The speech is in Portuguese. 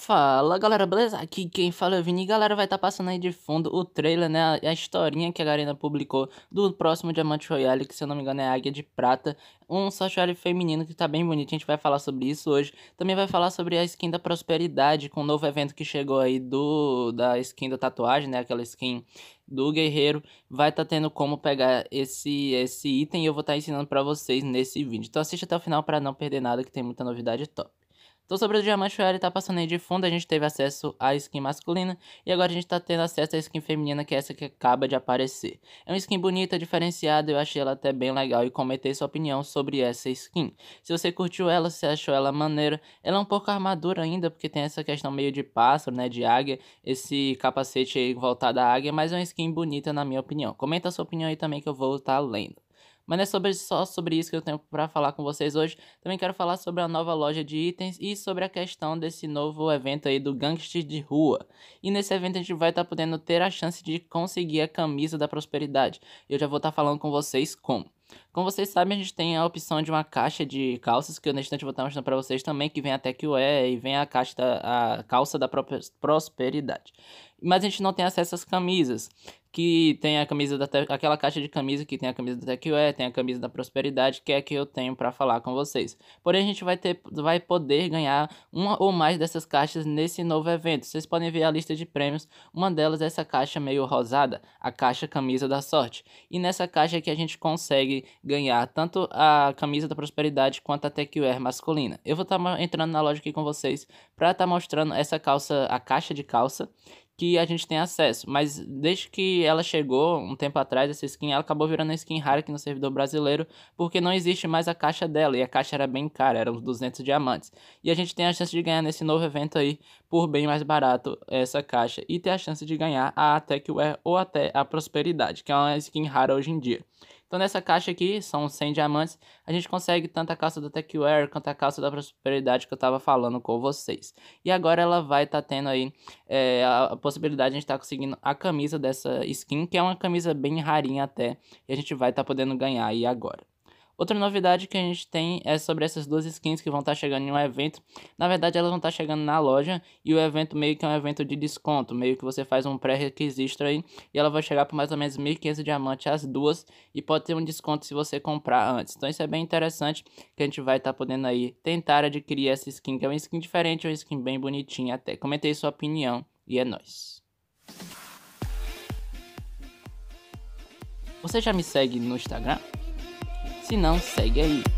Fala galera, beleza? Aqui quem fala é o Vini. Galera, vai estar tá passando aí de fundo o trailer, né? A, historinha que a Garena publicou do próximo Diamante Royale, que se eu não me engano é Águia de Prata. Um Sachuari feminino que tá bem bonito, a gente vai falar sobre isso hoje. Também vai falar sobre a skin da Prosperidade, com o um novo evento que chegou aí do da skin da tatuagem, né? Aquela skin do guerreiro vai estar tá tendo como pegar esse esse item e eu vou estar tá ensinando para vocês nesse vídeo. Então assista até o final para não perder nada que tem muita novidade top. Então, sobre o Diamante Fairy está passando aí de fundo, a gente teve acesso à skin masculina e agora a gente está tendo acesso à skin feminina, que é essa que acaba de aparecer. É uma skin bonita, diferenciada, eu achei ela até bem legal e comentei sua opinião sobre essa skin. Se você curtiu ela, se achou ela maneira, ela é um pouco armadura ainda, porque tem essa questão meio de pássaro, né, de águia, esse capacete aí voltado à águia, mas é uma skin bonita na minha opinião. Comenta sua opinião aí também que eu vou estar tá lendo. Mas não é sobre, só sobre isso que eu tenho para falar com vocês hoje. Também quero falar sobre a nova loja de itens e sobre a questão desse novo evento aí do Gangster de Rua. E nesse evento a gente vai estar tá podendo ter a chance de conseguir a camisa da prosperidade. Eu já vou estar tá falando com vocês como. Como vocês sabem, a gente tem a opção de uma caixa de calças, que eu neste instante vou estar mostrando para vocês também, que vem até que o é e vem a, caixa da, a calça da própria prosperidade. Mas a gente não tem acesso às camisas, que tem a camisa da aquela caixa de camisa que tem a camisa da Tech é, tem a camisa da prosperidade, que é a que eu tenho para falar com vocês. Porém, a gente vai ter vai poder ganhar uma ou mais dessas caixas nesse novo evento. Vocês podem ver a lista de prêmios. Uma delas é essa caixa meio rosada, a caixa camisa da sorte. E nessa caixa é que a gente consegue ganhar tanto a camisa da prosperidade quanto a techwear masculina. Eu vou estar tá entrando na loja aqui com vocês para estar tá mostrando essa calça, a caixa de calça que a gente tem acesso, mas desde que ela chegou um tempo atrás essa skin, ela acabou virando uma skin rara aqui no servidor brasileiro, porque não existe mais a caixa dela e a caixa era bem cara, eram uns 200 diamantes. E a gente tem a chance de ganhar nesse novo evento aí por bem mais barato essa caixa e ter a chance de ganhar a Techwear ou até a Prosperidade, que é uma skin rara hoje em dia. Então nessa caixa aqui, são 100 diamantes, a gente consegue tanto a calça da Techwear quanto a calça da Prosperidade que eu tava falando com vocês. E agora ela vai estar tá tendo aí é, a, possibilidade de a gente estar tá conseguindo a camisa dessa skin, que é uma camisa bem rarinha até, e a gente vai estar tá podendo ganhar aí agora. Outra novidade que a gente tem é sobre essas duas skins que vão estar tá chegando em um evento. Na verdade, elas vão estar tá chegando na loja e o evento meio que é um evento de desconto, meio que você faz um pré-requisito aí e ela vai chegar por mais ou menos 1.500 diamantes as duas e pode ter um desconto se você comprar antes. Então isso é bem interessante que a gente vai estar tá podendo aí tentar adquirir essa skin, que é uma skin diferente, uma skin bem bonitinha até. Comentei sua opinião e é nóis. Você já me segue no Instagram? Se não, segue aí.